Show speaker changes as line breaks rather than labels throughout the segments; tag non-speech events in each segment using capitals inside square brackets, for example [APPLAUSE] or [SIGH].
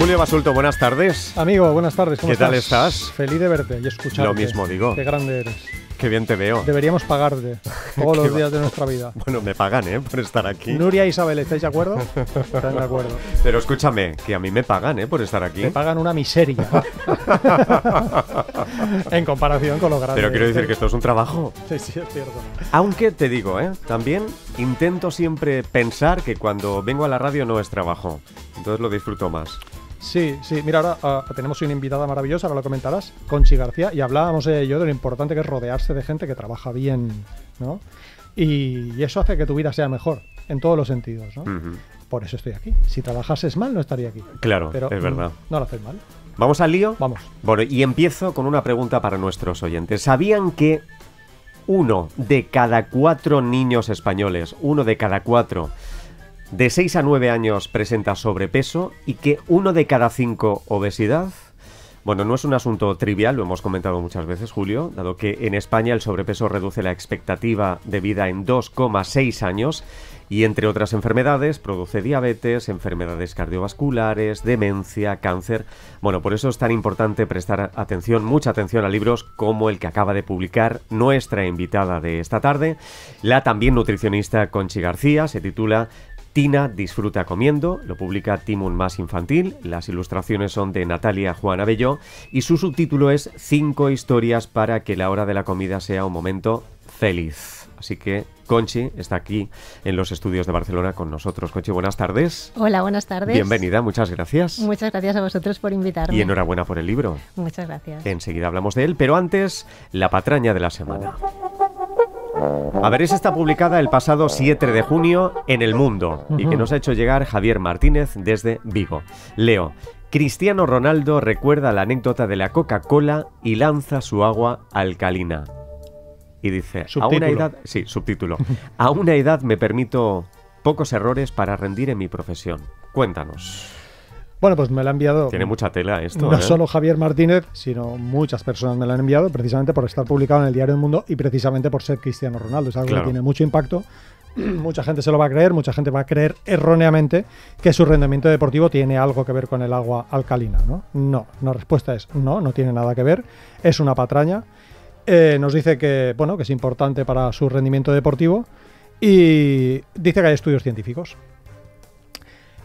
Julio Basulto, buenas tardes.
Amigo, buenas tardes. ¿Qué tal estás? Feliz de verte y escucharte. Lo mismo digo. Qué grande eres.
Qué bien te veo.
Deberíamos pagarte [LAUGHS] todos los días de nuestra vida.
Bueno, me pagan, ¿eh? Por estar aquí. Nuria
e Isabel, ¿estáis de acuerdo? Están de acuerdo.
Pero escúchame, que a mí me pagan, ¿eh? Por estar aquí. Me pagan
una miseria.
[LAUGHS] en comparación con lo grande. Pero quiero decir que esto es un trabajo.
Sí, sí, es cierto.
Aunque te digo, ¿eh? También intento siempre pensar que cuando vengo a la radio no es trabajo. Entonces lo disfruto más.
Sí, sí, mira, ahora ah, tenemos una invitada maravillosa, ahora lo comentarás, Conchi García, y hablábamos de ello, de lo importante que es rodearse de gente que trabaja bien, ¿no? Y, eso hace que tu vida sea mejor, en todos los sentidos, ¿no? Por eso estoy aquí. Si trabajases mal, no estaría aquí. Claro, Pero, es mm, verdad. No, no lo haces mal.
¿Vamos al lío? Vamos. Bueno, y empiezo con una pregunta para nuestros oyentes. ¿Sabían que uno de cada cuatro niños españoles, uno de cada cuatro, de 6 a 9 años presenta sobrepeso y que uno de cada 5 obesidad. Bueno, no es un asunto trivial, lo hemos comentado muchas veces, Julio, dado que en España el sobrepeso reduce la expectativa de vida en 2,6 años y entre otras enfermedades produce diabetes, enfermedades cardiovasculares, demencia, cáncer. Bueno, por eso es tan importante prestar atención, mucha atención a libros como el que acaba de publicar nuestra invitada de esta tarde, la también nutricionista Conchi García, se titula Tina disfruta comiendo, lo publica Timun Más Infantil, las ilustraciones son de Natalia Juana Belló y su subtítulo es Cinco historias para que la hora de la comida sea un momento feliz. Así que Conchi está aquí en los estudios de Barcelona con nosotros. Conchi, buenas tardes.
Hola, buenas tardes.
Bienvenida, muchas gracias. Muchas
gracias a vosotros por invitarme. Y
enhorabuena por el libro.
Muchas gracias.
Enseguida hablamos de él, pero antes, la patraña de la semana. A esa está publicada el pasado 7 de junio en El Mundo y que nos ha hecho llegar Javier Martínez desde Vigo. Leo, Cristiano Ronaldo recuerda la anécdota de la Coca-Cola y lanza su agua alcalina. Y dice, edad, sí, subtítulo, a una edad me permito pocos errores para rendir en mi profesión. Cuéntanos.
Bueno, pues me la ha enviado. Tiene mucha tela esto. No ¿eh? solo Javier Martínez, sino muchas personas me la han enviado, precisamente por estar publicado en el Diario del Mundo y precisamente por ser Cristiano Ronaldo. Es algo que tiene mucho impacto. [CLEARS THROAT] Mucha gente se lo va a creer, mucha gente va a creer erróneamente que su rendimiento deportivo tiene algo que ver con el agua alcalina, ¿no? No, la respuesta es no, no tiene nada que ver, es una patraña. Eh, nos dice que, bueno, que es importante para su rendimiento deportivo y dice que hay estudios científicos.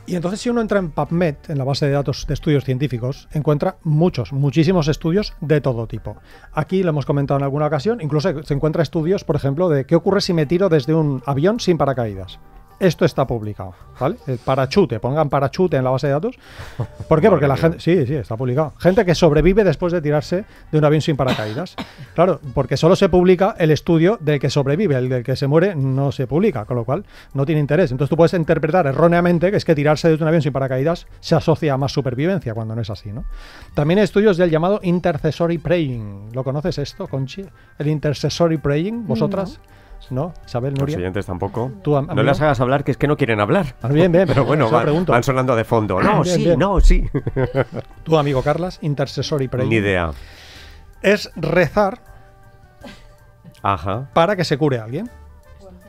Y entonces si uno entra en PubMed, en la base de datos de estudios científicos, encuentra muchos, muchísimos estudios de todo tipo. Aquí lo hemos comentado en alguna ocasión, incluso se encuentra estudios, por ejemplo, de qué ocurre si me tiro desde un avión sin paracaídas esto está publicado, ¿vale? El parachute, pongan parachute en la base de datos. ¿Por qué? Porque la gente, sí, sí, está publicado. Gente que sobrevive después de tirarse de un avión sin paracaídas. Claro, porque solo se publica el estudio del que sobrevive, el del que se muere no se publica, con lo cual no tiene interés. Entonces tú puedes interpretar erróneamente que es que tirarse de un avión sin paracaídas se asocia a más supervivencia, cuando no es así, ¿no? También hay estudios del llamado intercessory praying. ¿Lo conoces esto, Conchi? El intercessory praying, vosotras. ¿no? Isabel, Nuria. Los siguientes
tampoco. no las hagas hablar, que es que no quieren hablar. Ah, bien, bien. [LAUGHS] Pero bueno, van, sonando de fondo. Ah, no, sí,
no, sí. tu amigo Carlas, intercesor y prey. Ni idea. Es rezar Ajá. para que se cure alguien.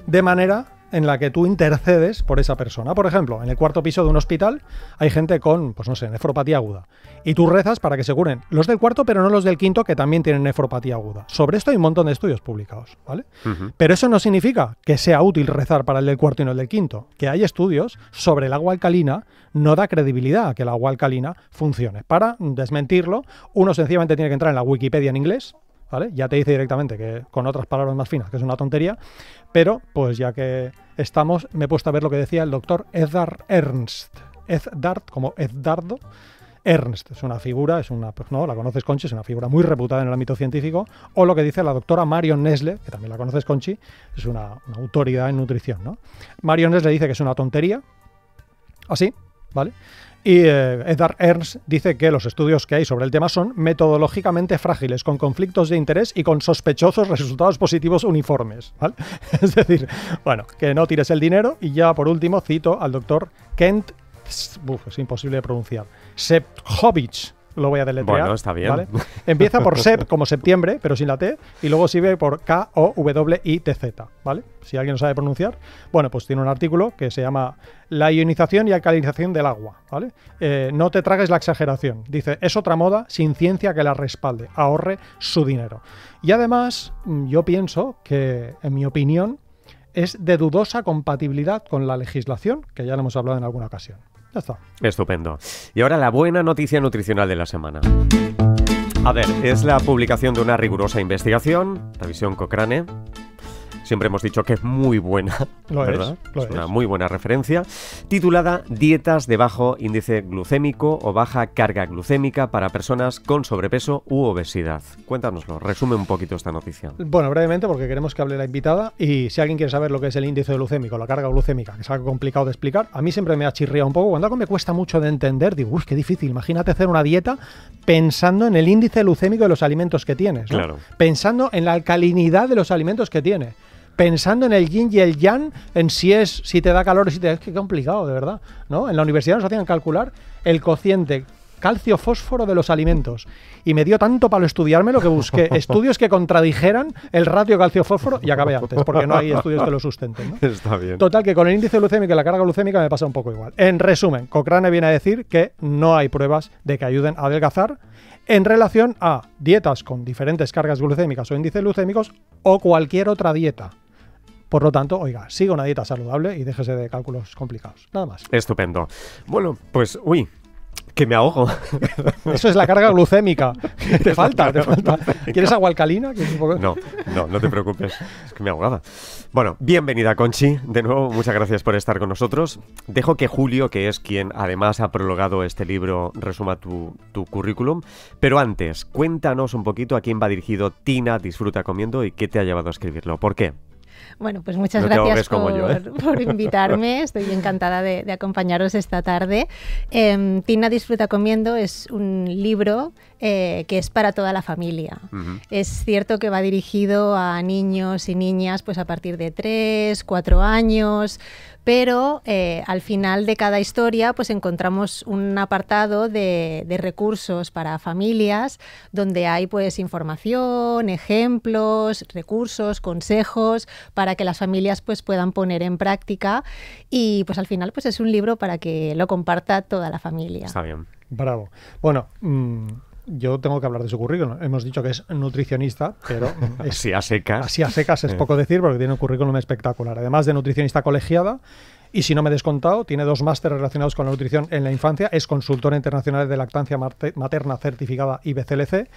De manera en la que tú intercedes por esa persona. Por ejemplo, en el cuarto piso de un hospital hay gente con, pues no sé, nefropatía aguda. Y tú rezas para que se curen los del cuarto, pero no los del quinto, que también tienen nefropatía aguda. Sobre esto hay un montón de estudios publicados, ¿vale? Pero eso no significa que sea útil rezar para el del cuarto y no el del quinto. Que hay estudios sobre el agua alcalina, no da credibilidad a que el agua alcalina funcione. Para desmentirlo, uno sencillamente tiene que entrar en la Wikipedia en inglés, ya te dice directamente que con otras palabras más finas, que es una tontería, pero pues ya que estamos, me he puesto a ver lo que decía el doctor Eddard Ernst. Eddard, como Eddardo, Ernst es una figura, es una, pues, no, la conoces Conchi, es una figura muy reputada en el ámbito científico, o lo que dice la doctora Marion Nesle, que también la conoces Conchi, es una, una autoridad en nutrición, ¿no? Marion Nesle dice que es una tontería, así, ¿vale? Y eh, Ernst dice que los estudios que hay sobre el tema son metodológicamente frágiles, con conflictos de interés y con sospechosos resultados positivos uniformes. [LAUGHS] es decir, bueno, que no tires el dinero. Y ya por último cito al doctor Kent, uf, es imposible de pronunciar, Septhovich, lo voy a deletrear. Bueno, está bien. Empieza por SEP, como septiembre, pero sin la T, y luego sigue por K-O-W-I-T-Z, ¿vale? Si alguien no sabe pronunciar. Bueno, pues tiene un artículo que se llama La ionización y alcalización del agua, ¿vale? Eh, no te tragues la exageración. Dice, es otra moda sin ciencia que la respalde. Ahorre su dinero. Y además, mm, yo pienso que, en mi opinión, es de dudosa compatibilidad con la legislación, que ya lo hemos hablado en alguna ocasión.
Estupendo. Y ahora la buena noticia nutricional de la semana. A ver, es la publicación de una rigurosa investigación, la revisión Cochrane, siempre hemos dicho que es muy buena, [LAUGHS] Es, es, una muy buena referencia, titulada Dietas de bajo índice glucémico o baja carga glucémica para personas con sobrepeso u obesidad. Cuéntanoslo, resume un poquito esta noticia.
Bueno, brevemente porque queremos que hable la invitada y si alguien quiere saber lo que es el índice glucémico, la carga glucémica, que es algo complicado de explicar, a mí siempre me ha chirriado un poco, cuando algo me cuesta mucho de entender, digo, uy, qué difícil, imagínate hacer una dieta pensando en el índice glucémico de los alimentos que tienes, claro. pensando en la alcalinidad de los alimentos que tienes pensando en el yin y el yang, en si es, si te da calor o si te es que complicado, de verdad, ¿no? En la universidad nos hacían calcular el cociente calcio fósforo de los alimentos. Y me dio tanto para estudiarme lo que busqué [LAUGHS] estudios que contradijeran el ratio calcio fósforo y acabé antes, porque no hay estudios que lo sustenten. Está bien. Total, que con el índice glucémico y la carga glucémica me pasa un poco igual. En resumen, Cochrane viene a decir que no hay pruebas de que ayuden a adelgazar en relación a dietas con diferentes cargas glucémicas o índices glucémicos o cualquier otra dieta. Por lo tanto, oiga, siga una dieta saludable y déjese de cálculos complicados. Nada
más. Estupendo. Bueno, pues, uy, que me ahogo. [LAUGHS] Eso es la carga glucémica. [LAUGHS] Te falta, te falta. ¿Quieres agua alcalina? No, no, no te preocupes. Es que me ahogaba. Bueno, bienvenida Conchi. De nuevo, muchas gracias por estar con nosotros. Dejo que Julio, que es quien además ha prologado este libro, resuma tu, tu currículum. Pero antes, cuéntanos un poquito a quién va dirigido Tina Disfruta Comiendo y qué te ha llevado a escribirlo. ¿Por qué? Bueno, pues muchas gracias ¿eh? por, invitarme.
[LAUGHS] Estoy encantada de, acompañaros esta tarde. Em, Tina Disfruta Comiendo es un libro eh, que es para toda la familia. Es cierto que va dirigido a niños y niñas pues a partir de 3, 4 años, pero eh, al final de cada historia pues encontramos un apartado de, recursos para familias donde hay pues información, ejemplos, recursos, consejos para que las familias pues puedan poner en práctica y pues al final pues es un libro para que lo comparta toda la familia. Está
bien.
Bravo. Bueno, mm, yo tengo que hablar de su currículum. Hemos dicho que es nutricionista, pero [LAUGHS] así a secas. Así a secas es eh. poco decir porque tiene un currículum espectacular. Además de nutricionista colegiada, y si no me he descontado, tiene dos másteres relacionados con la nutrición en la infancia, es consultora internacional de lactancia materna certificada IBCLC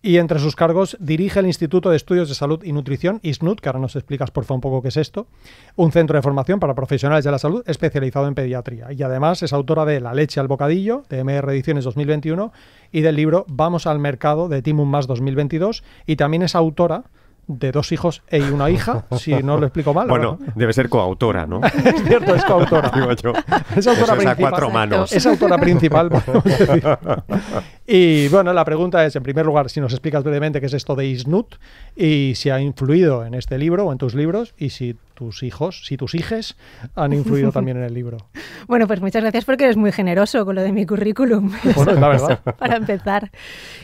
y entre sus cargos dirige el Instituto de Estudios de Salud y Nutrición, ISNUT, que ahora nos explicas por favor un poco qué es esto, un centro de formación para profesionales de la salud especializado en pediatría. Y además es autora de La leche al bocadillo, de MR Ediciones 2021, y del libro Vamos al mercado, de Timum Más 2022, y también es autora de dos hijos y e una hija, si no lo explico mal. Bueno,
debe ser coautora, ¿no? [LAUGHS] es cierto, es coautora. Es autora principal. es autora principal.
Y bueno, la pregunta es, en primer lugar, si nos explicas brevemente qué es esto de Isnut y si ha influido en este libro o en tus libros y si tus hijos, si tus hijes, han influido también en el libro. [LAUGHS]
Bueno, pues muchas gracias porque eres muy generoso con lo de mi currículum. la verdad. [LAUGHS] Para empezar.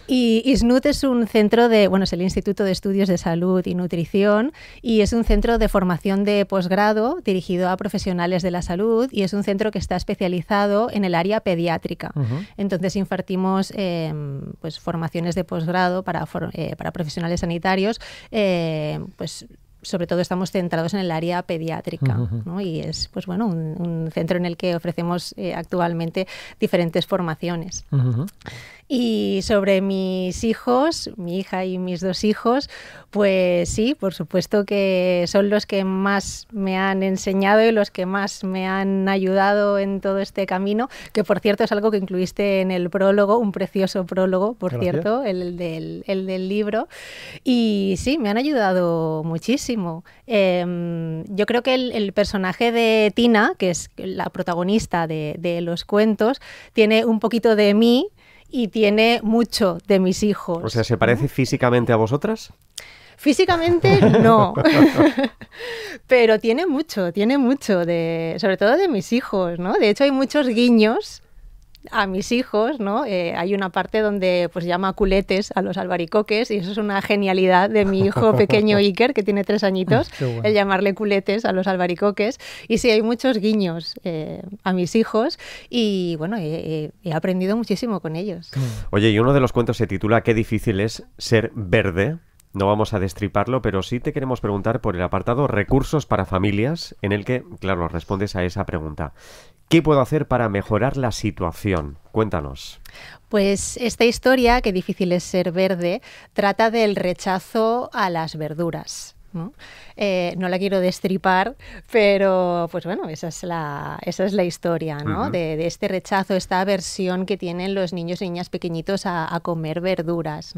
Y SNUT es un centro de, bueno, es el Instituto de Estudios de Salud y Nutrición y es un centro de formación de posgrado dirigido a profesionales de la salud y es un centro que está especializado en el área pediátrica. Entonces impartimos em, pues formaciones de posgrado para, eh, profesionales sanitarios, eh, pues sobre todo estamos centrados en el área pediátrica ¿no? y es pues bueno un, centro en el que ofrecemos eh, actualmente diferentes formaciones. Y sobre mis hijos, mi hija y mis dos hijos, pues sí, por supuesto que son los que más me han enseñado y los que más me han ayudado en todo este camino, que por cierto es algo que incluiste en el prólogo, un precioso prólogo, por cierto, el del, libro. Y sí, me han ayudado muchísimo. Em, yo creo que el, personaje de Tina, que es la protagonista de los cuentos, tiene un poquito de mí y tiene mucho de mis hijos. O sea, ¿se parece
físicamente a vosotras?
Físicamente no, [LAUGHS] pero tiene mucho, tiene mucho de, sobre todo de mis hijos, ¿no? De hecho hay muchos guiños a mis hijos, ¿no? Eh, hay una parte donde pues llama culetes a los albaricoques y eso es una genialidad de mi hijo [LAUGHS] pequeño Iker, que tiene tres añitos, el llamarle culetes a los albaricoques. Y sí, hay muchos guiños eh, a mis hijos y bueno, he, he, aprendido muchísimo con ellos.
Oye, y uno de los cuentos se titula Qué difícil es ser verde. No vamos a destriparlo, pero sí te queremos preguntar por el apartado recursos para familias, en el que, claro, respondes a esa pregunta. ¿Qué puedo hacer para mejorar la situación? Cuéntanos.
Pues esta historia, que difícil es ser verde, trata del rechazo a las verduras. Eh, no la quiero destripar, pero pues bueno, esa es la, esa es la historia, ¿no? de, este rechazo, esta aversión que tienen los niños y niñas pequeñitos a, comer verduras,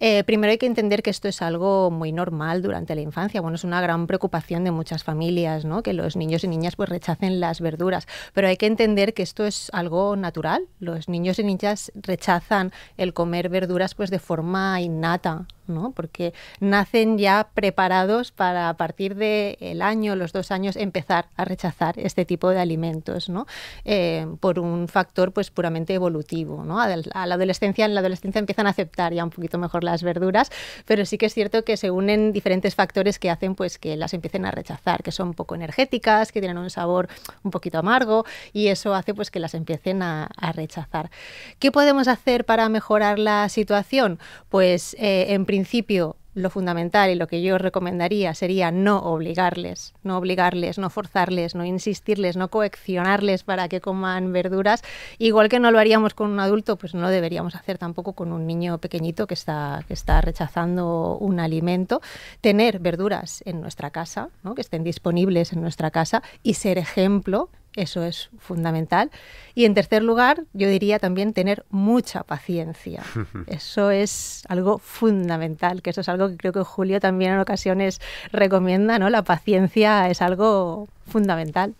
eh, primero hay que entender que esto es algo muy normal durante la infancia. Bueno, es una gran preocupación de muchas familias, ¿no? Que los niños y niñas pues rechacen las verduras, pero hay que entender que esto es algo natural. Los niños y niñas rechazan el comer verduras pues de forma innata, ¿no? Porque nacen ya preparados para a partir del año, los dos años, empezar a rechazar este tipo de alimentos, ¿no? Eh, por un factor pues puramente evolutivo, ¿no? A, la adolescencia, en la adolescencia empiezan a aceptar ya un poquito mejor las verduras, pero sí que es cierto que se unen diferentes factores que hacen pues que las empiecen a rechazar, que son poco energéticas, que tienen un sabor un poquito amargo y eso hace pues que las empiecen a, rechazar. ¿Qué podemos hacer para mejorar la situación? Pues eh, en principio lo fundamental y lo que yo recomendaría sería no obligarles, no obligarles, no forzarles, no insistirles, no coaccionarles para que coman verduras. Igual que no lo haríamos con un adulto, pues no deberíamos hacer tampoco con un niño pequeñito que está, que está rechazando un alimento. Tener verduras en nuestra casa, ¿no? que estén disponibles en nuestra casa y ser ejemplo eso es fundamental. Y en tercer lugar, yo diría también tener mucha paciencia. [LAUGHS] Eso es algo fundamental, que eso es algo que creo que Julio también en ocasiones recomienda, ¿no? La paciencia es algo fundamental.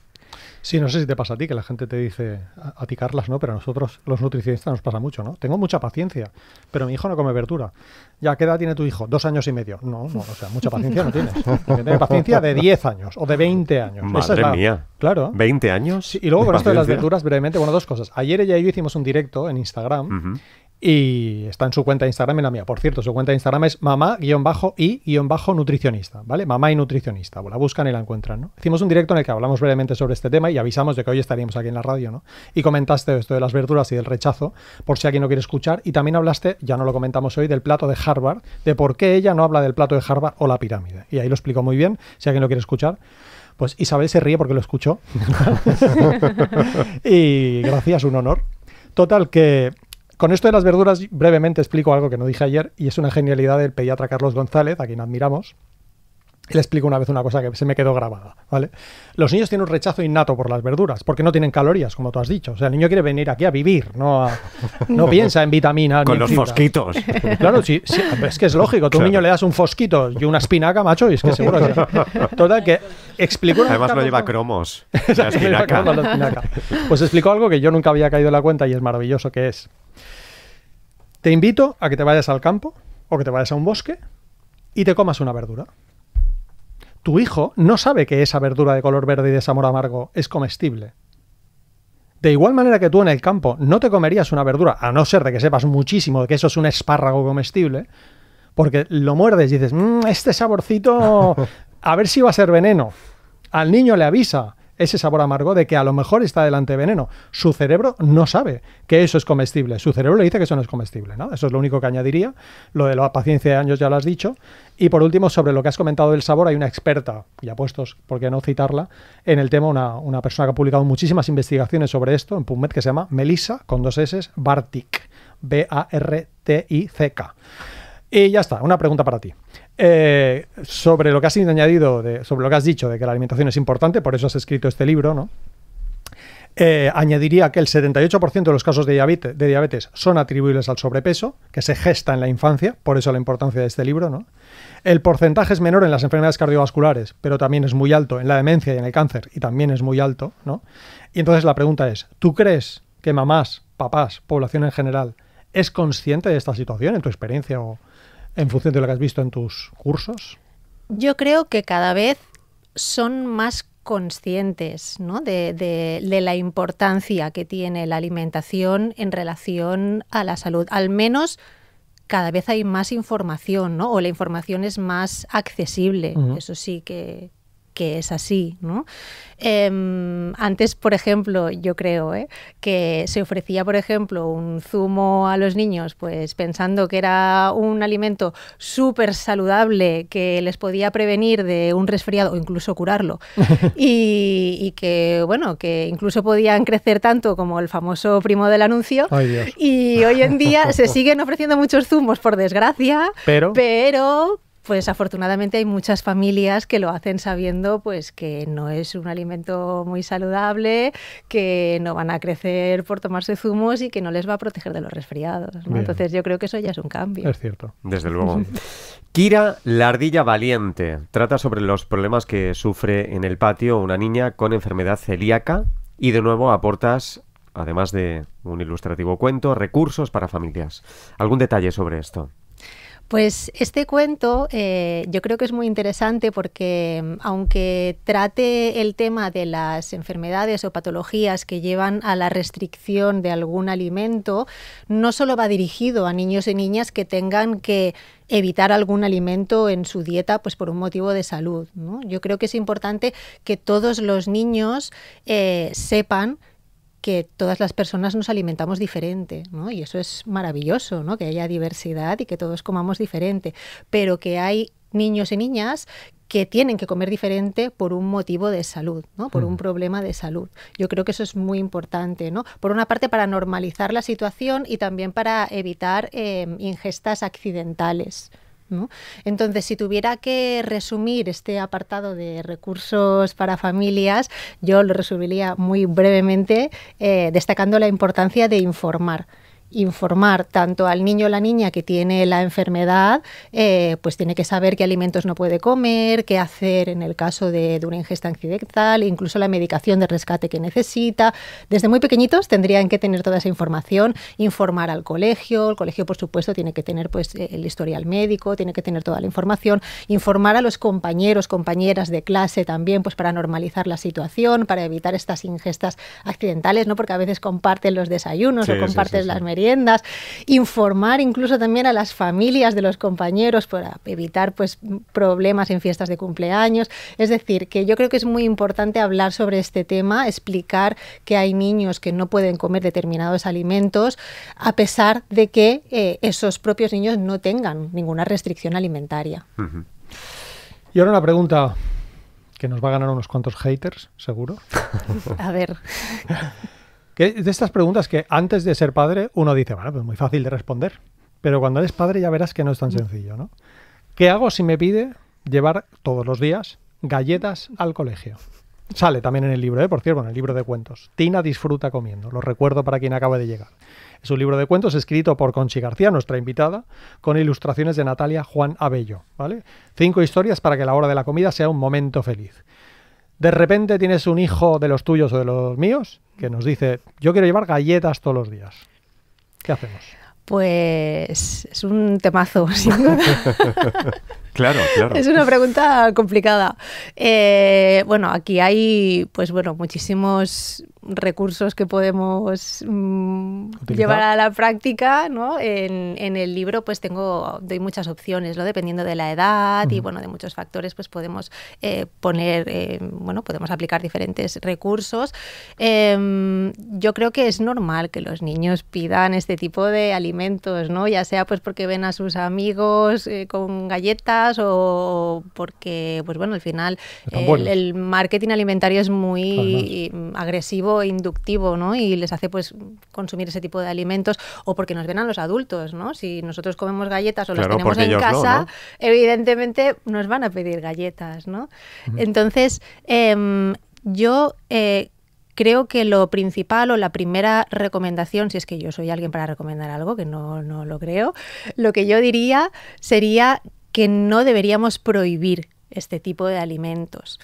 Sí, no sé si te pasa a ti, que la gente te dice a, ¿no? Pero a nosotros, los nutricionistas, nos pasa mucho, ¿no? Tengo mucha paciencia, pero mi hijo no come verdura. ¿Ya qué edad tiene tu hijo? Dos años y medio. No, no, o sea, mucha paciencia no tienes. Tienes paciencia de 10 años o de 20 años. Madre es mía. Claro. ¿20 años? Sí, y luego con esto de las verduras, brevemente, bueno, dos cosas. Ayer ella y yo hicimos un directo en Instagram. Y está en su cuenta de Instagram y la mía. Por cierto, su cuenta de Instagram es mamá-y-nutricionista, ¿vale? Mamá y nutricionista. La buscan y la encuentran, ¿no? Hicimos un directo en el que hablamos brevemente sobre este tema y avisamos de que hoy estaríamos aquí en la radio, ¿no? Y comentaste esto de las verduras y del rechazo, por si alguien no quiere escuchar. Y también hablaste, ya no lo comentamos hoy, del plato de Harvard, de por qué ella no habla del plato de Harvard o la pirámide. Y ahí lo explico muy bien, si alguien lo quiere escuchar. Pues Isabel se ríe porque lo escuchó. [LAUGHS] y gracias, un honor. Total, que con esto de las verduras, brevemente explico algo que no dije ayer y es una genialidad del pediatra Carlos González, a quien admiramos. Le explico una vez una cosa que se me quedó grabada, ¿vale? Los niños tienen un rechazo innato por las verduras, porque no tienen calorías, como tú has dicho. O sea, el niño quiere venir aquí a vivir, no, no [LAUGHS] piensa en vitaminas. Con los mosquitos. fosquitos. Claro, sí, es que es lógico. Tú a un niño le das un fosquito y una espinaca, macho, y es que [LAUGHS] seguro que... Total, que explicó... Además lo lleva [LAUGHS] cromos.
La espinaca.
Pues explico algo que yo nunca había caído en la cuenta y es maravilloso, que es... Te invito a que te vayas al campo o que te vayas a un bosque y te comas una verdura. Tu hijo no sabe que esa verdura de color verde y de sabor amargo es comestible. De igual manera que tú en el campo no te comerías una verdura, a no ser de que sepas muchísimo de que eso es un espárrago comestible, porque lo muerdes y dices, mm, este saborcito, [LAUGHS] a ver si va a ser veneno. Al niño le avisa, ese sabor amargo de que a lo mejor está delante veneno. Su cerebro no sabe que eso es comestible. Su cerebro le dice que eso no es comestible. Eso es lo único que añadiría. Lo de la paciencia de años ya lo has dicho. Y por último, sobre lo que has comentado del sabor, hay una experta, y apuestos, ¿por qué no citarla? En el tema, una, persona que ha publicado muchísimas investigaciones sobre esto en PubMed que se llama Melissa, con dos S, Bartik. B-A-R-T-I-C-K. Y ya está, una pregunta para ti. Eh, sobre lo que has añadido, sobre lo que has dicho de que la alimentación es importante, por eso has escrito este libro, ¿no? Eh, añadiría que el 78% de los casos de diabetes, de diabetes, son atribuibles al sobrepeso, que se gesta en la infancia, por eso la importancia de este libro. ¿no? El porcentaje es menor en las enfermedades cardiovasculares, pero también es muy alto en la demencia y en el cáncer, y también es muy alto. ¿no? Y entonces la pregunta es, ¿tú crees que mamás, papás, población en general, es consciente de esta situación en tu experiencia o, en función de lo que has visto en tus
cursos? Yo creo que cada vez son más conscientes ¿no? de, la importancia que tiene la alimentación en relación a la salud. Al menos cada vez hay más información, ¿no? o la información es más accesible. Eso sí que, que es así. ¿no? Em, antes, por ejemplo, yo creo ¿eh? que se ofrecía, por ejemplo, un zumo a los niños, pues pensando que era un alimento súper saludable que les podía prevenir de un resfriado o incluso curarlo. [LAUGHS] y, que, bueno, que incluso podían crecer tanto como el famoso primo del anuncio. y hoy en día [LAUGHS] se siguen ofreciendo muchos zumos, por desgracia, pero, pero pues afortunadamente hay muchas familias que lo hacen sabiendo pues que no es un alimento muy saludable, que no van a crecer por tomarse zumos y que no les va a proteger de los resfriados. Entonces yo creo que eso ya es un cambio. Es
cierto. Desde luego. [LAUGHS] Kira, la ardilla valiente, trata sobre los problemas que sufre en el patio una niña con enfermedad celíaca y de nuevo aportas además de un ilustrativo cuento, recursos para familias. ¿Algún detalle sobre esto?
Pues este cuento eh, yo creo que es muy interesante porque aunque trate el tema de las enfermedades o patologías que llevan a la restricción de algún alimento, no solo va dirigido a niños y niñas que tengan que evitar algún alimento en su dieta pues por un motivo de salud. Yo creo que es importante que todos los niños eh, sepan que todas las personas nos alimentamos diferente, ¿no? Y eso es maravilloso, ¿no? Que haya diversidad y que todos comamos diferente, pero que hay niños y niñas que tienen que comer diferente por un motivo de salud, ¿no? por un mm. problema de salud. Yo creo que eso es muy importante, ¿no? Por una parte, para normalizar la situación y también para evitar eh, ingestas accidentales. ¿no? Entonces, si tuviera que resumir este apartado de recursos para familias, yo lo resumiría muy brevemente eh, destacando la importancia de informar informar tanto al niño o la niña que tiene la enfermedad, eh, pues tiene que saber qué alimentos no puede comer, qué hacer en el caso de, una ingesta accidental, e incluso la medicación de rescate que necesita. Desde muy pequeñitos tendrían que tener toda esa información, informar al colegio, el colegio por supuesto tiene que tener pues eh, el historial médico, tiene que tener toda la información, informar a los compañeros, compañeras de clase también, pues para normalizar la situación, para evitar estas ingestas accidentales, ¿no? Porque a veces comparten los desayunos o comparten las meriendas, informar incluso también a las familias de los compañeros para evitar pues problemas en fiestas de cumpleaños. Es decir, que yo creo que es muy importante hablar sobre este tema, explicar que hay niños que no pueden comer determinados alimentos a pesar de que eh, esos propios niños no tengan ninguna restricción alimentaria.
Y ahora una pregunta que nos va a ganar unos cuantos haters, seguro. [LAUGHS] A ver. [LAUGHS] de estas preguntas que antes de ser padre uno dice, bueno, pues muy fácil de responder. Pero cuando eres padre ya verás que no es tan mm. sencillo, ¿no? ¿Qué hago si me pide llevar todos los días galletas al colegio? Sale también en el libro, ¿eh? por cierto, en el libro de cuentos. Tina disfruta comiendo, lo recuerdo para quien acaba de llegar. Es un libro de cuentos escrito por Conchi García, nuestra invitada, con ilustraciones de Natalia Juan Abello. ¿vale? Cinco historias para que la hora de la comida sea un momento feliz de repente tienes un hijo de los tuyos o de los míos que nos dice, yo quiero llevar galletas todos los días. ¿Qué hacemos?
Pues es un temazo, [LAUGHS]
[LAUGHS] claro, claro. Es una
pregunta complicada. Eh, bueno, aquí hay, pues bueno, muchísimos recursos que podemos mm, llevar a la práctica, ¿no? En, el libro pues tengo, doy muchas opciones, Dependiendo de la edad y bueno, de muchos factores pues podemos eh, poner, eh, bueno, podemos aplicar diferentes recursos. Em, yo creo que es normal que los niños pidan este tipo de alimentos, ¿no? Ya sea pues porque ven a sus amigos eh, con galletas o porque, pues bueno, al final el, marketing alimentario es muy agresivo inductivo, ¿no? Y les hace pues consumir ese tipo de alimentos o porque nos ven a los adultos, ¿no? Si nosotros comemos galletas o las tenemos en casa, evidentemente nos van a pedir galletas, ¿no? Entonces, em, yo eh, creo que lo principal o la primera recomendación, si es que yo soy alguien para recomendar algo, que no, no lo creo, lo que yo diría sería que no deberíamos prohibir este tipo de alimentos.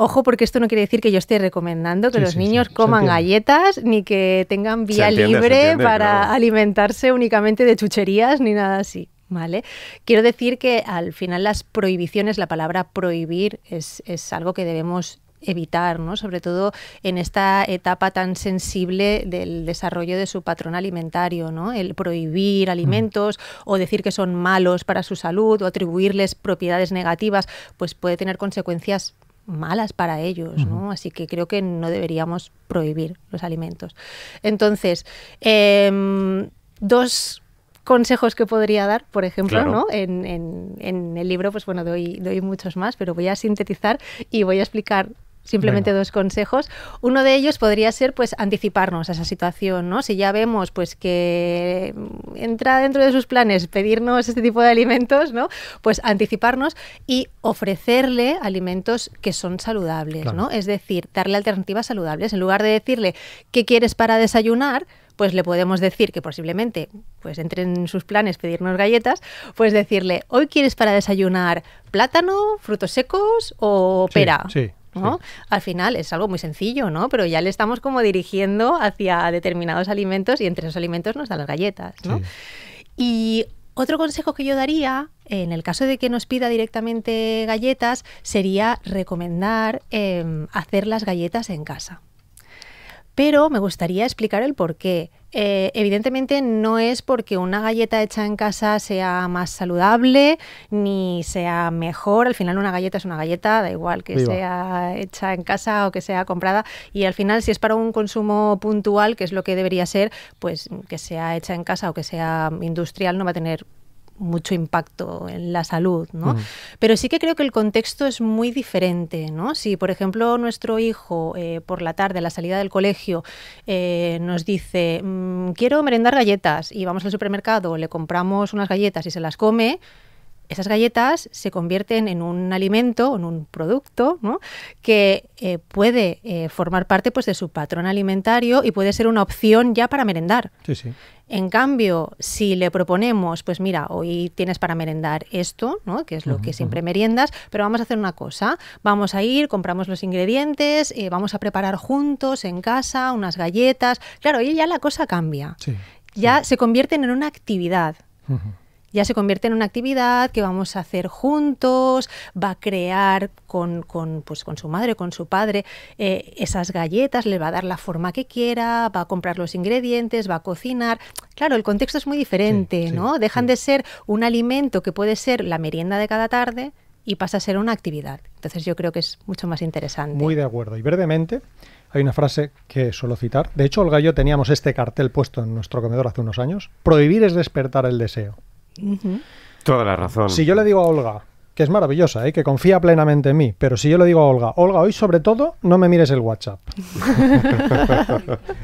Ojo, porque esto no quiere decir que yo esté recomendando que los niños coman galletas ni que tengan vía libre para alimentarse únicamente de chucherías ni nada así. ¿Vale? Quiero decir que al final las prohibiciones, la palabra prohibir es, algo que debemos evitar, ¿no? sobre todo en esta etapa tan sensible del desarrollo de su patrón alimentario, ¿no? el prohibir alimentos o decir que son malos para su salud o atribuirles propiedades negativas, pues puede tener consecuencias malas para ellos, ¿no? Así que creo que no deberíamos prohibir los alimentos. Entonces, em, dos consejos que podría dar, por ejemplo, ¿no? En, el libro, pues bueno, doy muchos más, pero voy a sintetizar y voy a explicar Simplemente dos consejos. Uno de ellos podría ser pues anticiparnos a esa situación, ¿no? Si ya vemos pues que entra dentro de sus planes pedirnos este tipo de alimentos, ¿no? Pues anticiparnos y ofrecerle alimentos que son saludables, ¿no? Es decir, darle alternativas saludables en lugar de decirle qué quieres para desayunar, pues le podemos decir que posiblemente pues entre en sus planes pedirnos galletas, pues decirle, hoy quieres para desayunar plátano, frutos secos o pera. Al final es algo muy sencillo, ¿no? Pero ya le estamos como dirigiendo hacia determinados alimentos y entre esos alimentos nos dan las galletas, ¿no? Y otro consejo que yo daría, en el caso de que nos pida directamente galletas, sería recomendar em, hacer las galletas en casa. Pero me gustaría explicar el por qué. Eh, evidentemente no es porque una galleta hecha en casa sea más saludable ni sea mejor. Al final una galleta es una galleta, da igual que sea hecha en casa o que sea comprada. Y al final si es para un consumo puntual, que es lo que debería ser, pues que sea hecha en casa o que sea industrial no va a tener mucho impacto en la salud, ¿no? Mm. Pero sí que creo que el contexto es muy diferente, ¿no? Si, por ejemplo, nuestro hijo eh, por la tarde, a la salida del colegio, eh, nos dice, mm, quiero merendar galletas y vamos al supermercado, le compramos unas galletas y se las come, esas galletas se convierten en un alimento, en un producto, ¿no? que eh, puede formar parte pues, de su patrón alimentario y puede ser una opción ya para merendar. Sí, sí. En cambio, si le proponemos, pues mira, hoy tienes para merendar esto, ¿no? que es lo que siempre meriendas, pero vamos a hacer una cosa, vamos a ir, compramos los ingredientes, eh, vamos a preparar juntos en casa unas galletas, claro, y ya la cosa cambia, ya se convierten en una actividad ya se convierte en una actividad que vamos a hacer juntos, va a crear con, pues, su madre, con su padre, eh, esas galletas, le va a dar la forma que quiera, va a comprar los ingredientes, va a cocinar. Claro, el contexto es muy diferente, ¿no? Dejan de ser un alimento que puede ser la merienda de cada tarde y pasa a ser una actividad. Entonces yo creo que es mucho más interesante. Muy
de acuerdo. Y verdemente, hay una frase que suelo citar. De hecho, Olga y yo teníamos este cartel puesto en nuestro comedor hace unos años. Prohibir es despertar el deseo.
Toda la razón. Si
yo le digo a Olga, que es maravillosa, ¿eh? que confía plenamente en mí, pero si yo le digo a Olga, Olga, hoy sobre todo no me mires el WhatsApp. [LAUGHS]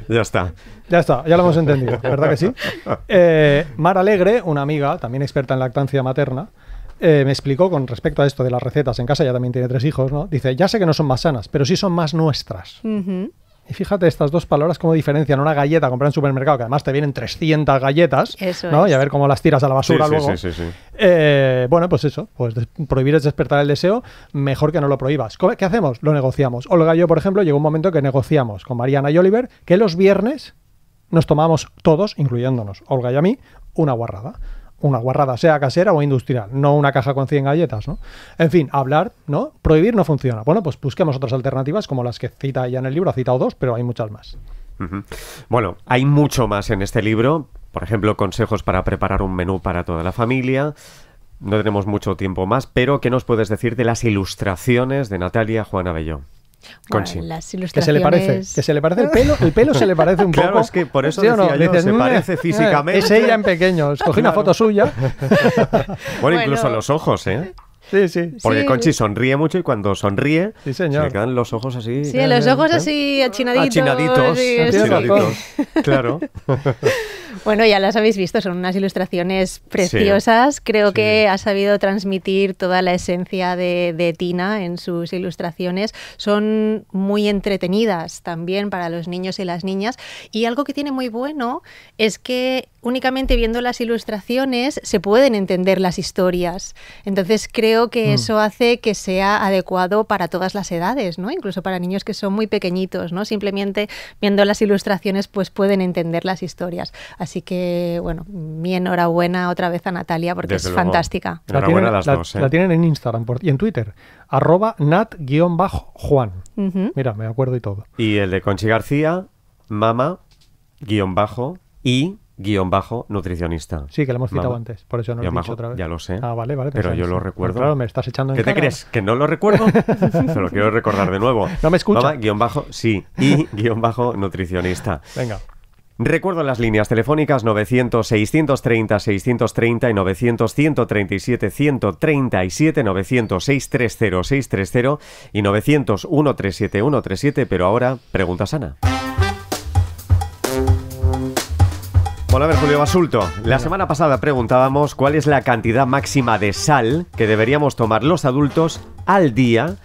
ya está. Ya está, ya lo hemos entendido, ¿verdad que sí? [LAUGHS] Eh, Mar Alegre, una amiga, también experta en lactancia materna, eh, me explicó con respecto a esto de las recetas en casa, ya también tiene tres hijos, ¿no? Dice, ya sé que no son más sanas, pero sí son más nuestras. Y fíjate estas dos palabras cómo diferencian una galleta comprada en supermercado, que además te vienen 300 galletas, ¿no? Y a ver cómo las tiras a la basura luego. Eh, bueno, pues eso, pues prohibir es despertar el deseo, mejor que no lo prohíbas. ¿Qué hacemos? Lo negociamos. Olga y yo, por ejemplo, llegó un momento que negociamos con Mariana y Oliver que los viernes nos tomamos todos, incluyéndonos Olga y a mí, una guarrada una guarrada, sea casera o industrial, no una caja con 100 galletas, ¿no? En fin, hablar, ¿no? Prohibir no funciona. Bueno, pues busquemos otras alternativas como las que cita ya en el libro, ha citado dos, pero hay muchas más.
Bueno, hay mucho más en este libro, por ejemplo, consejos para preparar un menú para toda la familia, no tenemos mucho tiempo más, pero ¿qué nos puedes decir de las ilustraciones de Natalia Juana Bellón? Conchi. se le parece?
¿Que se le parece el pelo? El pelo se le parece un [LAUGHS] poco. Claro, es que por eso ¿sí decía no? yo, se parece eh, físicamente. Es ella en pequeño. [LAUGHS] Escogí una foto suya.
[LAUGHS] bueno, incluso los ojos, ¿eh?
Sí,
sí. Porque
Conchi sonríe mucho y cuando sonríe se le quedan los ojos así. Sí, los ojos
así ¿Eh? achinaditos. Achinaditos. achinaditos. Claro. Bueno, ya las habéis visto, son unas ilustraciones preciosas. Creo que ha sabido transmitir toda la esencia de, Tina en sus ilustraciones. Son muy entretenidas también para los niños y las niñas. Y algo que tiene muy bueno es que únicamente viendo las ilustraciones se pueden entender las historias. Entonces creo que mm. eso hace que sea adecuado para todas las edades, ¿no? Incluso para niños que son muy pequeñitos, ¿no? Simplemente viendo las ilustraciones pues pueden entender las historias. Así que, bueno, mi enhorabuena otra vez a Natalia porque es fantástica.
La tienen, en Instagram y en Twitter, arroba nat-juan. Mira, me acuerdo y todo.
Y el de Conchi García, mama, y nutricionista. Sí, que lo hemos citado antes, por eso no lo he dicho otra vez. Ya lo sé. Ah, vale, vale. Pues pero yo lo recuerdo. claro, me estás echando en ¿Qué te crees? ¿Que no lo recuerdo? [LAUGHS] Se lo quiero recordar de nuevo. No me escuchas. mama sí, y guión bajo nutricionista. Venga. Recuerdo las líneas telefónicas 900-630-630 y 900-137-137, 900-630-630 y 900-137-137, pero ahora pregunta sana. Bueno, a ver, Julio Basulto, la semana pasada preguntábamos cuál es la cantidad máxima de sal que deberíamos tomar los adultos al día,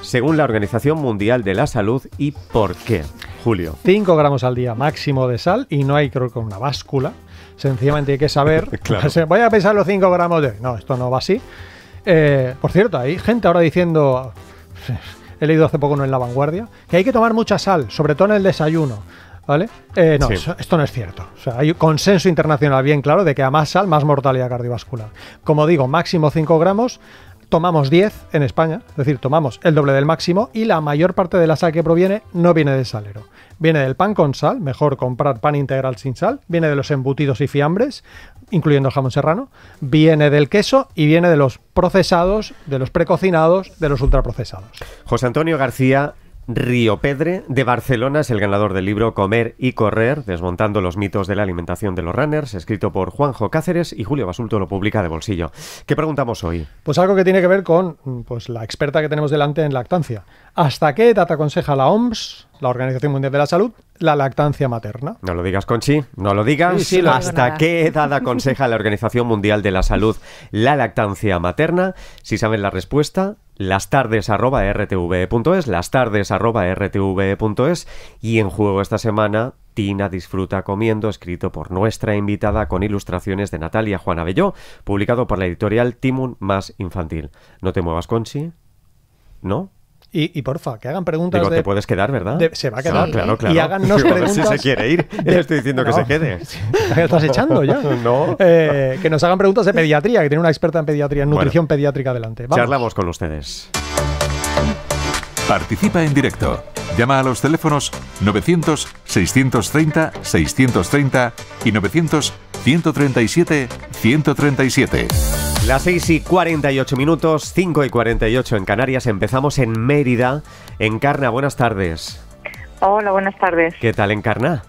según la Organización Mundial de la Salud, y por qué. Julio.
5 gramos al día máximo de sal y no hay creo que una báscula. Sencillamente hay que saber. [LAUGHS] [LAUGHS] Voy a pesar los 5 gramos de. No, esto no va así. Eh, por cierto, hay gente ahora diciendo. [LAUGHS] He leído hace poco uno en La Vanguardia, que hay que tomar mucha sal, sobre todo en el desayuno. ¿Vale? Eh, no, esto no es cierto. O sea, hay un consenso internacional bien claro de que a más sal, más mortalidad cardiovascular. Como digo, máximo 5 gramos, tomamos 10 en España, es decir, tomamos el doble del máximo y la mayor parte de la sal que proviene no viene de salero. Viene del pan con sal, mejor comprar pan integral sin sal, viene de los embutidos y fiambres, incluyendo jamón serrano, viene del queso y viene de los procesados, de los precocinados, de los ultraprocesados.
José Antonio García Río Pedre, de Barcelona es el ganador del libro Comer y Correr, desmontando los mitos de la alimentación de los runners, escrito por Juanjo Cáceres y Julio Basulto lo publica de bolsillo. ¿Qué preguntamos hoy?
Pues algo que tiene que ver con pues, la experta que tenemos delante en lactancia. ¿Hasta qué edad aconseja la OMS, la Organización Mundial de la Salud, la lactancia materna?
No lo digas, Conchi, no lo digas. ¿Hasta qué edad aconseja la Organización Mundial de la Salud la lactancia materna? Si saben la respuesta, las las tardes arroba rtv.es y en juego esta semana Tina disfruta comiendo, escrito por nuestra invitada con ilustraciones de Natalia Juana Belló, publicado por la editorial Timun más infantil. No te muevas, Conchi. ¿No?
Y, porfa, que hagan preguntas. Digo, te puedes quedar, ¿verdad? se va a quedar. Claro, claro. Y háganos [LAUGHS] preguntas. Si se quiere ir, estoy diciendo que se quede.
[LAUGHS] estás echando ya. [LAUGHS] no.
Eh, que nos hagan preguntas de pediatría, que tiene una experta en pediatría, en nutrición pediátrica adelante. Vamos.
Charlamos con ustedes. Participa en directo. Llama a los teléfonos 900-630-630 y 900-137-137. Las 6 y 48 minutos, 5 y 48 en Canarias. Empezamos en Mérida. Encarna, buenas tardes.
Hola,
buenas tardes.
¿Qué tal, Encarna?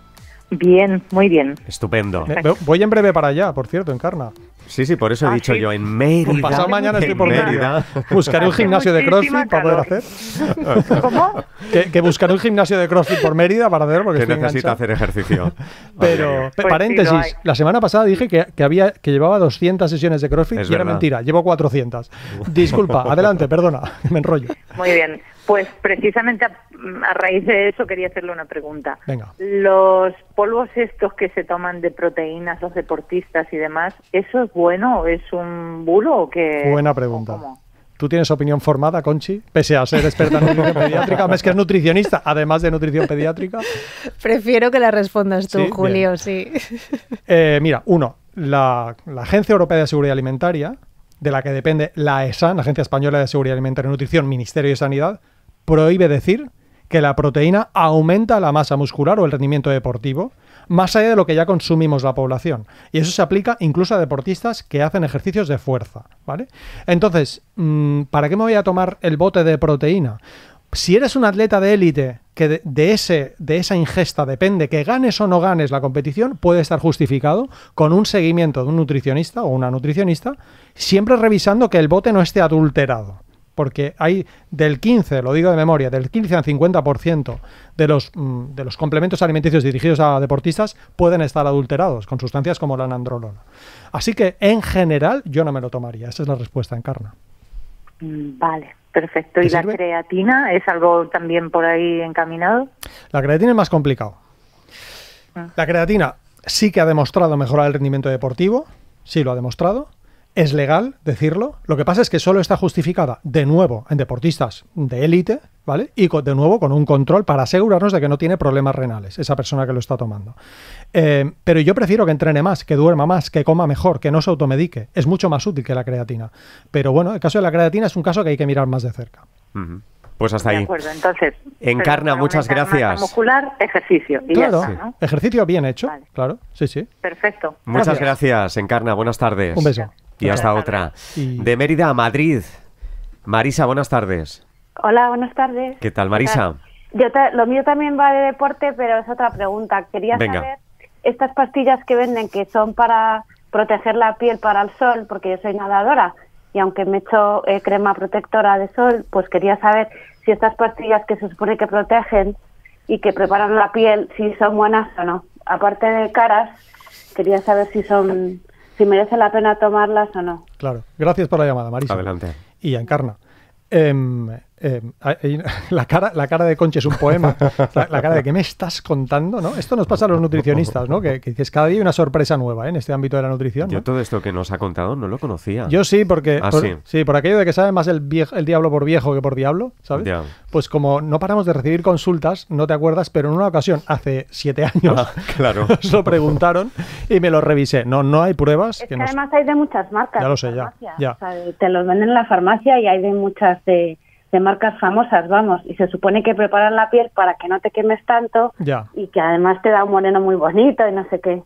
Bien, muy bien. Estupendo. Voy en breve para allá, por cierto, Encarna.
Sí, sí, por eso he ah, dicho yo, en Mérida. Pues pasado mañana estoy por Mérida. Buscaré un gimnasio de CrossFit para poder hacer. ¿Cómo? Que, buscaré un gimnasio de CrossFit
por Mérida para hacer porque necesita hacer
ejercicio. [LAUGHS] Pero,
pues paréntesis, la semana pasada dije que, había, que llevaba 200 sesiones de CrossFit y era mentira, llevo 400. Disculpa, [LAUGHS] adelante, perdona, [LAUGHS] me enrollo.
Muy bien. Pues precisamente a, raíz de eso quería hacerle una pregunta. Venga. Los polvos estos que se toman de proteínas los deportistas y demás, ¿eso es bueno es un bulo o qué? Buena
pregunta. ¿Tú tienes opinión formada, Conchi? Pese a ser experta en nutrición [LAUGHS] pediátrica, es que es nutricionista, además de nutrición pediátrica.
Prefiero que la respondas tú, Julio, sí.
Eh, mira, uno, la, la Agencia Europea de Seguridad Alimentaria de la que depende la ESAN, Agencia Española de Seguridad Alimentaria y Nutrición, Ministerio de Sanidad, prohíbe decir que la proteína aumenta la masa muscular o el rendimiento deportivo, más allá de lo que ya consumimos la población. Y eso se aplica incluso a deportistas que hacen ejercicios de fuerza, ¿vale? Entonces, mm, ¿para qué me voy a tomar el bote de proteína? si eres un atleta de élite que de, ese, de esa ingesta depende que ganes o no ganes la competición, puede estar justificado con un seguimiento de un nutricionista o una nutricionista, siempre revisando que el bote no esté adulterado. Porque hay del 15, lo digo de memoria, del 15 al 50% de los, mm, de los complementos alimenticios dirigidos a deportistas pueden estar adulterados con sustancias como la nandrolona. Así que, en general, yo no me lo tomaría. Esa es la respuesta, en carne.
Mm, vale. Perfecto. ¿Y la creatina es algo también por ahí encaminado?
La creatina es más complicado. Ah. La creatina sí que ha demostrado mejorar el rendimiento deportivo, sí lo ha demostrado. Es legal decirlo. Lo que pasa es que solo está justificada, de nuevo, en deportistas de élite ¿Vale? Y de nuevo con un control para asegurarnos de que no tiene problemas renales esa persona que lo está tomando. Eh, pero yo prefiero que entrene más, que duerma más, que coma mejor, que no se automedique. Es mucho más útil que la creatina. Pero bueno, el caso de la creatina es un caso que hay que mirar más de cerca.
Pues hasta de ahí. Acuerdo,
entonces. Encarna, muchas gracias. muscular, ejercicio.
ejercicio bien hecho. Claro, sí, sí.
Perfecto. Muchas
gracias. Encarna. Buenas tardes. Un beso. Y hasta otra. De Mérida a Madrid. Marisa, buenas tardes.
Hola, buenas tardes.
¿Qué tal, Marisa?
Yo lo mío también va de deporte, pero es otra pregunta. Quería saber estas pastillas que venden que son para proteger la piel para el sol, porque yo soy nadadora y aunque me echo eh, crema protectora de sol, pues quería saber si estas pastillas que se supone que protegen y que preparan la piel, si son buenas o no. Aparte de caras, quería saber si son, si merece la pena tomarlas o no.
Claro. Gracias por la llamada, Marisa. Adelante. Y Encarna. Eh, [LAUGHS] la, cara, la cara de Conche es un poema. La, cara de que me estás contando, ¿no? Esto nos pasa a los nutricionistas, ¿no? Que, dices, cada día hay una sorpresa nueva ¿eh? en este ámbito de la nutrición. Yo
todo esto que nos ha contado no lo conocía. Yo sí, porque. Ah,
sí. por aquello de que sabe más el, viejo, el diablo por viejo que por diablo, ¿sabes? Pues como no paramos de recibir consultas, no te acuerdas, pero en una ocasión, hace siete años,
ah, claro. [LAUGHS]
nos lo preguntaron y me lo revisé. No, no hay
pruebas. que, además hay de muchas marcas.
Ya lo sé,
ya.
te los venden en la farmacia y hay de muchas de de marcas famosas, vamos, y se supone que preparan la piel para que no te quemes tanto y que además te da un moreno muy bonito y no sé qué.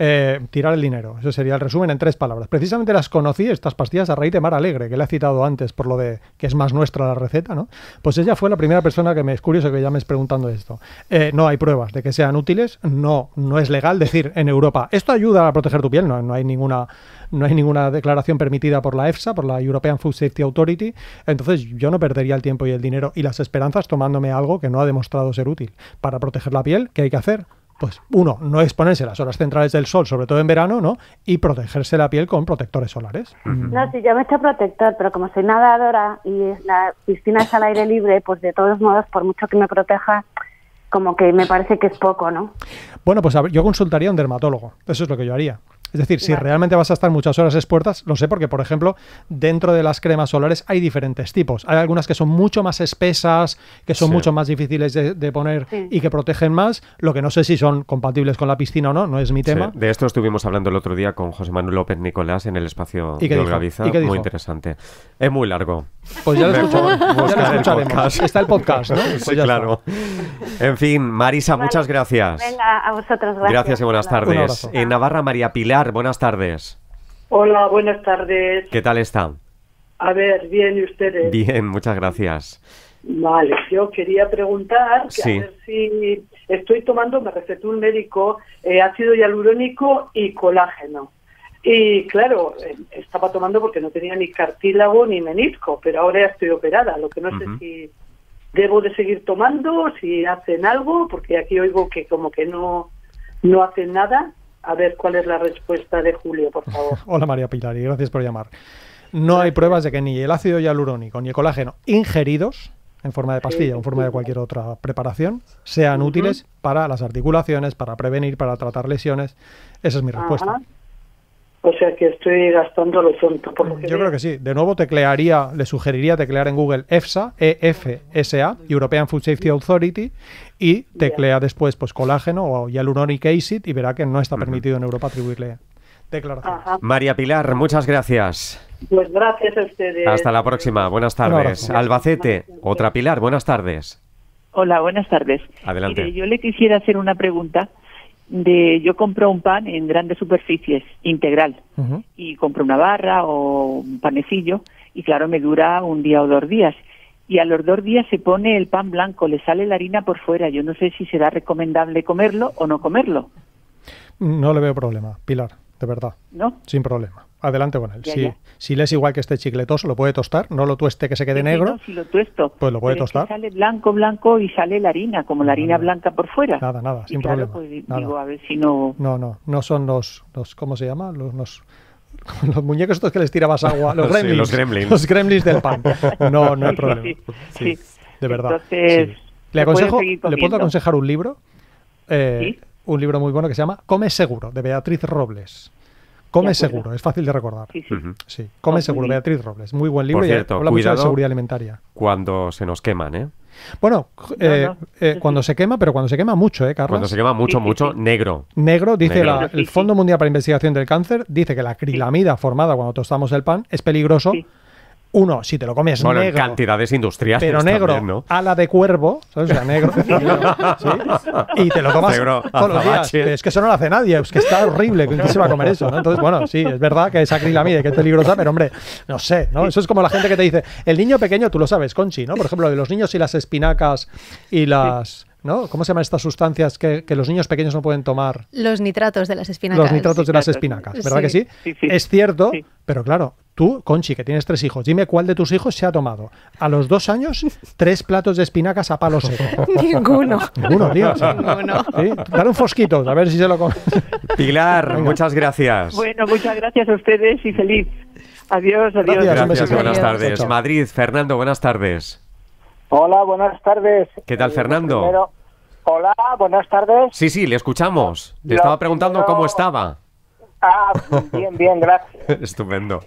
Eh, tirar el dinero. Eso sería el resumen en tres palabras. Precisamente las conocí, estas pastillas, a raíz de Mar Alegre, que le he citado antes por lo de que es más nuestra la receta, ¿no? Pues ella fue la primera persona que me es curioso que llames preguntando esto. Eh, no hay pruebas de que sean útiles, no, no es legal decir en Europa, esto ayuda a proteger tu piel, no hay ninguna no hay ninguna declaración permitida por la EFSA, por la European Food Safety Authority, entonces yo no perdería el tiempo y el dinero y las esperanzas tomándome algo que no ha demostrado ser útil. Para proteger la piel, ¿qué hay que hacer? pues uno, no exponerse a las horas centrales del sol, sobre todo en verano, ¿no? Y protegerse la piel con protectores solares.
No, sí, yo me hecho protector, pero como soy nadadora y la piscina es al aire libre, pues de todos modos, por mucho que me proteja, como que me parece que es poco, ¿no?
Bueno, pues yo consultaría a un dermatólogo. Eso es lo que yo haría. Es decir, si realmente vas a estar muchas horas expuestas, lo sé porque, por ejemplo, dentro de las cremas solares hay diferentes tipos. Hay algunas que son mucho más espesas, que son mucho más difíciles de, poner y que protegen más. Lo que no sé si son compatibles con la piscina o no, no es mi tema.
De esto estuvimos hablando el otro día con José Manuel López Nicolás en el espacio de Muy interesante. Es muy largo. Pues ya lo, está el podcast, ¿no? [LAUGHS] Pues claro. En fin, Marisa, muchas gracias.
Venga, a vosotros. Gracias, y
buenas tardes. En Navarra, María Pilar buenas tardes.
Hola, buenas tardes.
¿Qué tal está?
A ver, bien, ¿y ustedes?
Bien, muchas gracias.
Vale, yo quería preguntar si estoy tomando, me recetó un médico, eh, ácido hialurónico y colágeno. Y claro, eh, estaba tomando porque no tenía ni cartílago ni menisco, pero ahora ya estoy operada, lo que no sé si debo de seguir tomando, si hacen algo, porque aquí oigo que como que no, no hacen nada a ver cuál es la respuesta de Julio, por favor.
[LAUGHS] Hola María Pilar y gracias por llamar. No hay pruebas de que ni el ácido hialurónico ni el colágeno ingeridos en forma de pastilla o en forma de cualquier otra preparación sean útiles para las articulaciones, para prevenir, para tratar lesiones. Esa es mi respuesta.
O sea que estoy gastando lo tonto. Por lo que Yo
creo que sí. De nuevo, teclearía, le sugeriría teclear en Google EFSA, EFSA, European Food Safety Authority, y teclea después pues colágeno o hyaluronic acid y verá que no está permitido en Europa atribuirle
declaración. María
Pilar, muchas gracias.
Pues gracias a ustedes. Hasta la
próxima. Buenas tardes. Albacete, otra Pilar. Buenas tardes.
Hola, buenas tardes. Adelante. yo le quisiera hacer una pregunta yo compro un pan en grandes superficies integral y compro una barra o un panecillo y claro me dura un día o dos días y a los dos días se pone el pan blanco, le sale la harina por fuera. Yo no sé si será recomendable comerlo o no comerlo.
No le veo problema, Pilar, de verdad. ¿No? Sin problema adelante con él. si, le es igual que este chicletoso, lo puede tostar, no lo tueste que se quede negro. si
lo tuesto, pues lo puede tostar. sale blanco, blanco y sale la harina, como la harina blanca por fuera. Nada, nada, sin problema. Pues, digo, a ver si no...
No, no, no son los, los ¿cómo se llama? Los, los, [LAUGHS] muñecos estos que les tirabas agua, [LAUGHS] los gremlins. los, gremlins. del pan. [LAUGHS] No, no hay problema. de verdad. le, aconsejo, ¿Le puedo aconsejar un libro? Eh, un libro muy bueno que se llama Come Seguro, de Beatriz Robles. Come seguro, es fácil de recordar. Sí, Come oh, seguro, Beatriz Robles. Muy buen libro Por cierto, y de seguridad alimentaria.
Cuando se nos queman, ¿eh?
Bueno, eh, eh, cuando se quema, pero cuando se quema mucho, ¿eh, Carlos? Cuando se quema mucho, mucho, negro. Negro, dice el Fondo Mundial para Investigación del Cáncer, dice que la acrilamida formada cuando tostamos el pan es peligroso uno, si te lo comes negro. En
cantidades industriales. Pero negro,
ala de cuervo, O sea, negro. [LAUGHS] Y te lo comas todos los días. Es que eso no lo hace nadie, es que está horrible. ¿Quién se va a comer eso? Entonces, bueno, sí, es verdad que es acrilamide, que es peligrosa, pero hombre, no sé, ¿no? Eso es como la gente que te dice, el niño pequeño, tú lo sabes, Conchi, ¿no? Por ejemplo, de los niños y las espinacas y las. ¿no? ¿Cómo se llaman estas sustancias que, los niños pequeños no pueden tomar?
Los nitratos de las espinacas. Los nitratos de las espinacas, ¿verdad que sí?
Es cierto, pero claro, tú, Conchi, que tienes tres hijos, dime cuál de tus hijos se ha tomado a los dos años tres platos de espinacas a palo seco. [LAUGHS] Ninguno. Ninguno, tío. Dar un fosquito, a ver si se lo come.
Pilar, muchas gracias.
Bueno, muchas gracias a ustedes y feliz. Adiós, adiós. Gracias, buenas tardes.
Madrid, Fernando, buenas tardes.
Hola, buenas tardes.
¿Qué tal, eh, Fernando?
hola, buenas tardes. Sí,
sí, le escuchamos. Le estaba preguntando cómo estaba.
Ah, bien, bien, gracias.
[LAUGHS] Estupendo.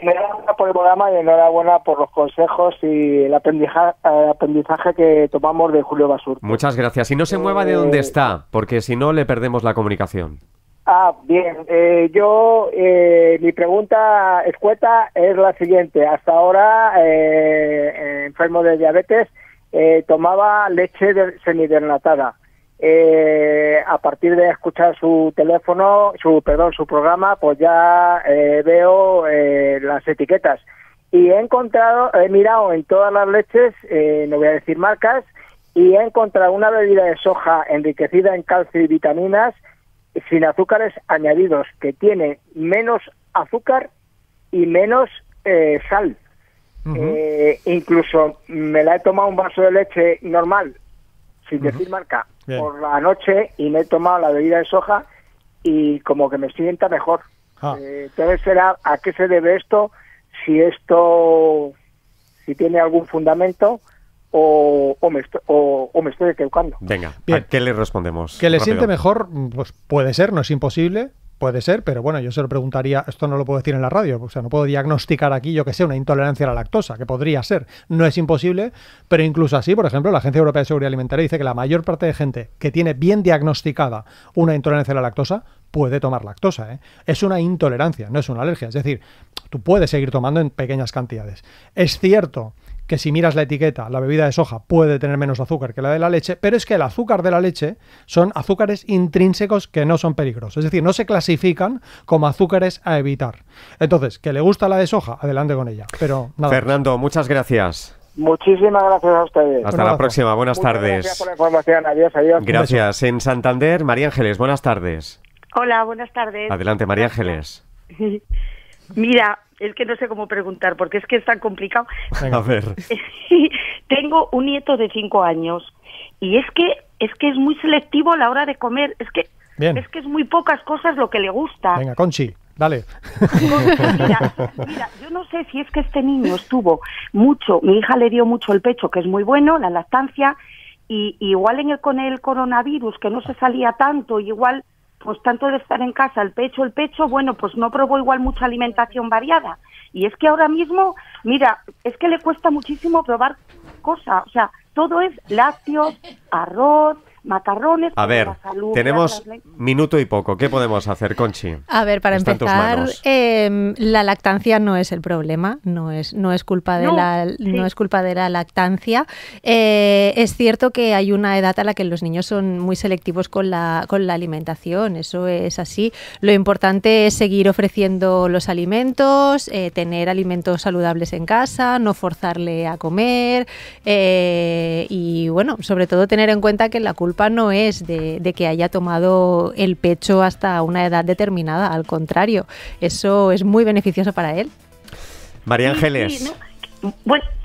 enhorabuena por el programa y enhorabuena por los consejos y el aprendizaje, que tomamos de Julio Basur.
Muchas gracias. Y no se mueva de donde eh, está, porque si no le perdemos la comunicación.
Ah, bien. Eh, yo, eh, mi pregunta escueta es la siguiente. Hasta ahora, eh, enfermo de diabetes, tomaba leche de, Eh a partir de escuchar su teléfono, su perdón, su programa, pues ya veo las etiquetas y he encontrado, he mirado en todas las leches, no voy a decir marcas, y he encontrado una bebida de soja enriquecida en calcio y vitaminas sin azúcares añadidos, que tiene menos azúcar y menos eh, sal. Eh, incluso me la he tomado un vaso de leche normal, sin decir marca, por la noche y me he tomado la bebida de soja y como que me sienta mejor. Ah. Eh, entonces será a qué se debe esto, si esto, si tiene algún fundamento o, o, me, estoy, o, me estoy
Venga, ¿a qué le respondemos? Que le siente
mejor, pues puede ser, no es imposible, puede ser, pero bueno, yo se lo preguntaría, esto no lo puedo decir en la radio, o sea, no puedo diagnosticar aquí, yo que sé, una intolerancia a la lactosa, que podría ser, no es imposible, pero incluso así, por ejemplo, la Agencia Europea de Seguridad Alimentaria dice que la mayor parte de gente que tiene bien diagnosticada una intolerancia a la lactosa puede tomar lactosa, ¿eh? es una intolerancia, no es una alergia, es decir, tú puedes seguir tomando en pequeñas cantidades. Es cierto que si miras la etiqueta, la bebida de soja puede tener menos azúcar que la de la leche, pero es que el azúcar de la leche son azúcares intrínsecos que no son peligrosos, es decir, no se clasifican como azúcares a evitar. Entonces, que le gusta la de soja, adelante con ella. Pero
Fernando, muchas gracias.
Muchísimas gracias a ustedes. Hasta la próxima, buenas tardes. Gracias por la información, adiós, adiós. Gracias.
En Santander, María Ángeles, buenas tardes.
Hola, buenas tardes.
Adelante, María Ángeles.
[LAUGHS] Mira, es que no sé cómo preguntar, porque es que es tan complicado. a ver. [LAUGHS] Tengo un nieto de cinco años y es que es que es muy selectivo a la hora de comer. Es que es que es muy pocas cosas lo que le gusta. Venga,
Conchi. Dale. Mira,
yo no sé si es que este niño estuvo mucho, mi hija le dio mucho el pecho, que es muy bueno, la lactancia, y, igual en el, con el coronavirus, que no se salía tanto, igual pues tanto de estar en casa, el pecho, el pecho, bueno,
pues no probó igual mucha alimentación variada. Y es que ahora mismo, mira, es que le cuesta muchísimo probar cosas, o sea, todo es lácteos, arroz, macarrones. A ver, tenemos
minuto y poco. ¿Qué podemos hacer, Conchi? A
ver, para empezar, em, la lactancia no es el problema, no es, no es culpa de la, no es culpa de la lactancia. Eh, es cierto que hay una edad a la que los niños son muy selectivos con la, con la alimentación, eso es así. Lo importante es seguir ofreciendo los alimentos, eh, tener alimentos saludables en casa, no forzarle a comer eh, y bueno, sobre todo tener en cuenta que la culpa no es de, que haya tomado el pecho hasta una edad determinada, al contrario, eso es muy beneficioso para él.
María Ángeles.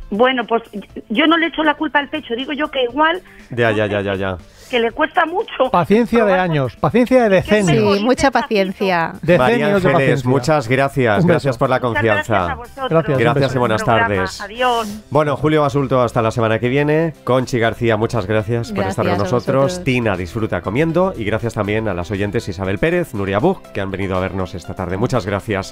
bueno, pues yo no le echo la culpa al pecho, digo yo que igual...
Ya, ya, ya, ya, ya
que le cuesta mucho.
Paciencia de años, paciencia de
decenios. Sí, mucha paciencia.
María Ángeles, muchas gracias. Gracias por la confianza. Gracias, gracias, y buenas tardes. Adiós. Bueno, Julio Basulto, hasta la semana que viene. Conchi García, muchas gracias, por estar con nosotros. Tina, disfruta comiendo. Y gracias también a las oyentes Isabel Pérez, Nuria Buch, que han venido a vernos esta tarde. Muchas gracias.